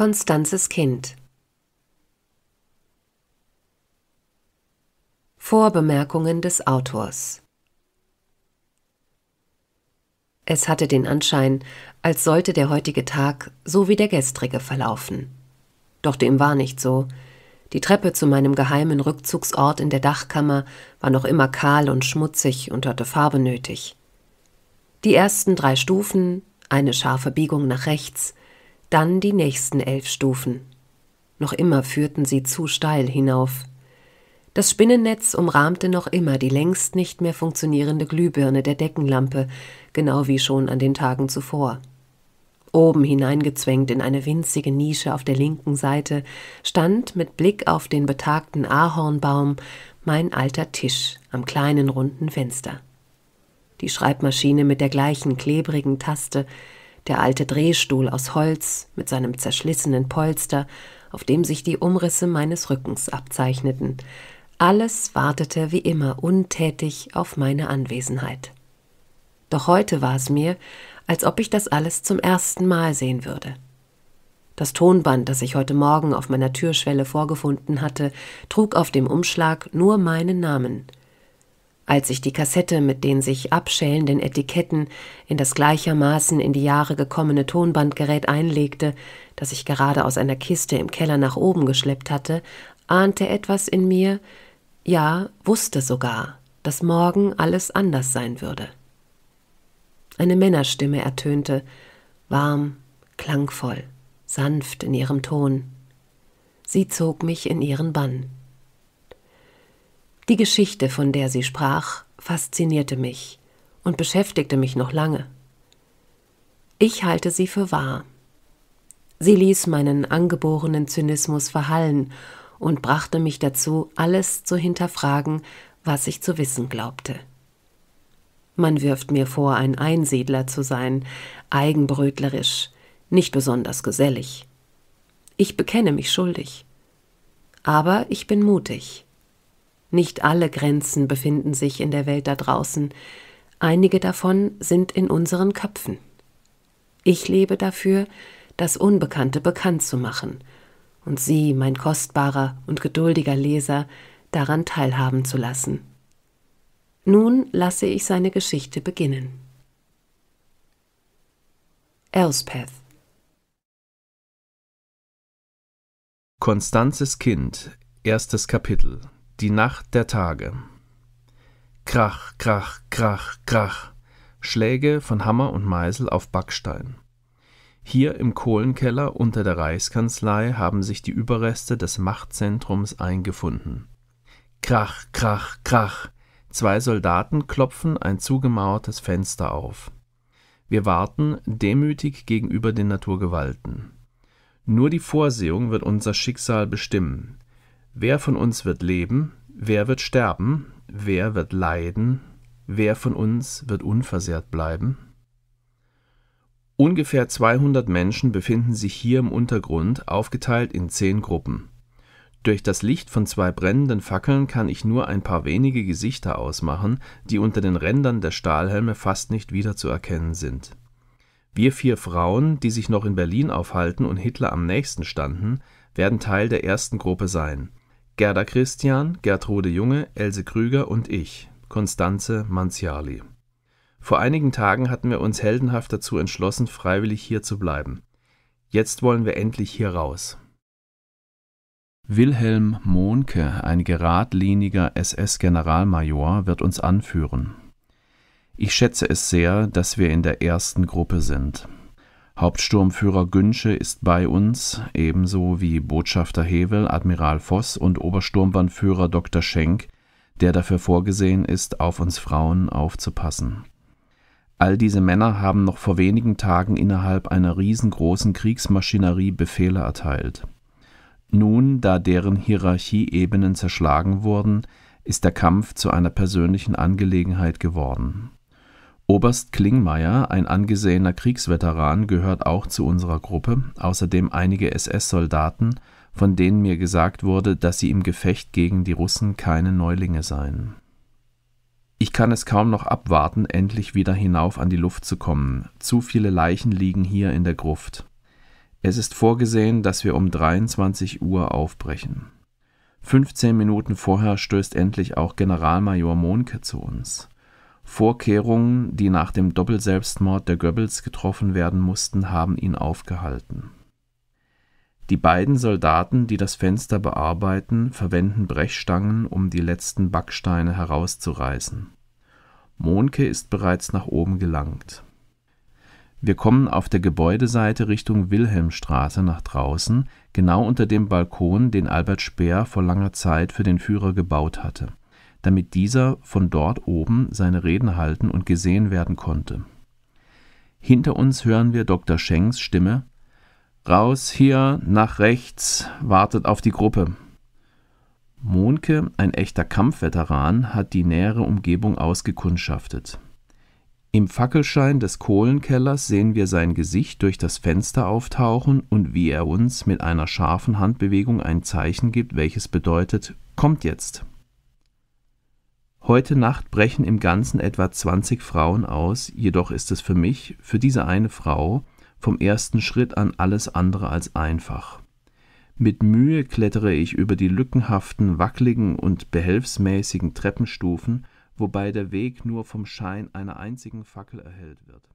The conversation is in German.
Konstanzes Kind. Vorbemerkungen des Autors Es hatte den Anschein, als sollte der heutige Tag so wie der gestrige verlaufen. Doch dem war nicht so. Die Treppe zu meinem geheimen Rückzugsort in der Dachkammer war noch immer kahl und schmutzig und hatte Farbe nötig. Die ersten drei Stufen, eine scharfe Biegung nach rechts, dann die nächsten elf Stufen. Noch immer führten sie zu steil hinauf. Das Spinnennetz umrahmte noch immer die längst nicht mehr funktionierende Glühbirne der Deckenlampe, genau wie schon an den Tagen zuvor. Oben hineingezwängt in eine winzige Nische auf der linken Seite stand mit Blick auf den betagten Ahornbaum mein alter Tisch am kleinen runden Fenster. Die Schreibmaschine mit der gleichen klebrigen Taste, der alte Drehstuhl aus Holz mit seinem zerschlissenen Polster, auf dem sich die Umrisse meines Rückens abzeichneten. Alles wartete wie immer untätig auf meine Anwesenheit. Doch heute war es mir, als ob ich das alles zum ersten Mal sehen würde. Das Tonband, das ich heute Morgen auf meiner Türschwelle vorgefunden hatte, trug auf dem Umschlag nur meinen Namen – als ich die Kassette mit den sich abschälenden Etiketten in das gleichermaßen in die Jahre gekommene Tonbandgerät einlegte, das ich gerade aus einer Kiste im Keller nach oben geschleppt hatte, ahnte etwas in mir, ja, wusste sogar, dass morgen alles anders sein würde. Eine Männerstimme ertönte, warm, klangvoll, sanft in ihrem Ton. Sie zog mich in ihren Bann. Die Geschichte, von der sie sprach, faszinierte mich und beschäftigte mich noch lange. Ich halte sie für wahr. Sie ließ meinen angeborenen Zynismus verhallen und brachte mich dazu, alles zu hinterfragen, was ich zu wissen glaubte. Man wirft mir vor, ein Einsiedler zu sein, eigenbrötlerisch, nicht besonders gesellig. Ich bekenne mich schuldig. Aber ich bin mutig. Nicht alle Grenzen befinden sich in der Welt da draußen, einige davon sind in unseren Köpfen. Ich lebe dafür, das Unbekannte bekannt zu machen und Sie, mein kostbarer und geduldiger Leser, daran teilhaben zu lassen. Nun lasse ich seine Geschichte beginnen. Elspeth Konstanzes Kind, erstes Kapitel die Nacht der Tage. Krach, krach, krach, krach. Schläge von Hammer und Meißel auf Backstein. Hier im Kohlenkeller unter der Reichskanzlei haben sich die Überreste des Machtzentrums eingefunden. Krach, krach, krach. Zwei Soldaten klopfen ein zugemauertes Fenster auf. Wir warten demütig gegenüber den Naturgewalten. Nur die Vorsehung wird unser Schicksal bestimmen. Wer von uns wird leben? Wer wird sterben? Wer wird leiden? Wer von uns wird unversehrt bleiben? Ungefähr 200 Menschen befinden sich hier im Untergrund, aufgeteilt in zehn Gruppen. Durch das Licht von zwei brennenden Fackeln kann ich nur ein paar wenige Gesichter ausmachen, die unter den Rändern der Stahlhelme fast nicht wiederzuerkennen sind. Wir vier Frauen, die sich noch in Berlin aufhalten und Hitler am nächsten standen, werden Teil der ersten Gruppe sein. Gerda Christian, Gertrude Junge, Else Krüger und ich, Konstanze Manziali. Vor einigen Tagen hatten wir uns heldenhaft dazu entschlossen, freiwillig hier zu bleiben. Jetzt wollen wir endlich hier raus. Wilhelm Mohnke, ein geradliniger SS-Generalmajor, wird uns anführen. Ich schätze es sehr, dass wir in der ersten Gruppe sind. Hauptsturmführer Günsche ist bei uns, ebenso wie Botschafter Hevel, Admiral Voss und Obersturmbannführer Dr. Schenk, der dafür vorgesehen ist, auf uns Frauen aufzupassen. All diese Männer haben noch vor wenigen Tagen innerhalb einer riesengroßen Kriegsmaschinerie Befehle erteilt. Nun, da deren Hierarchieebenen zerschlagen wurden, ist der Kampf zu einer persönlichen Angelegenheit geworden. Oberst Klingmeier, ein angesehener Kriegsveteran, gehört auch zu unserer Gruppe, außerdem einige SS-Soldaten, von denen mir gesagt wurde, dass sie im Gefecht gegen die Russen keine Neulinge seien. Ich kann es kaum noch abwarten, endlich wieder hinauf an die Luft zu kommen. Zu viele Leichen liegen hier in der Gruft. Es ist vorgesehen, dass wir um 23 Uhr aufbrechen. 15 Minuten vorher stößt endlich auch Generalmajor Mohnke zu uns. Vorkehrungen, die nach dem Doppelselbstmord der Goebbels getroffen werden mussten, haben ihn aufgehalten. Die beiden Soldaten, die das Fenster bearbeiten, verwenden Brechstangen, um die letzten Backsteine herauszureißen. Mohnke ist bereits nach oben gelangt. Wir kommen auf der Gebäudeseite Richtung Wilhelmstraße nach draußen, genau unter dem Balkon, den Albert Speer vor langer Zeit für den Führer gebaut hatte damit dieser von dort oben seine Reden halten und gesehen werden konnte. Hinter uns hören wir Dr. Schenks Stimme Raus hier, nach rechts, wartet auf die Gruppe. Monke, ein echter Kampfveteran, hat die nähere Umgebung ausgekundschaftet. Im Fackelschein des Kohlenkellers sehen wir sein Gesicht durch das Fenster auftauchen und wie er uns mit einer scharfen Handbewegung ein Zeichen gibt, welches bedeutet Kommt jetzt. Heute Nacht brechen im Ganzen etwa 20 Frauen aus, jedoch ist es für mich, für diese eine Frau, vom ersten Schritt an alles andere als einfach. Mit Mühe klettere ich über die lückenhaften, wackeligen und behelfsmäßigen Treppenstufen, wobei der Weg nur vom Schein einer einzigen Fackel erhellt wird.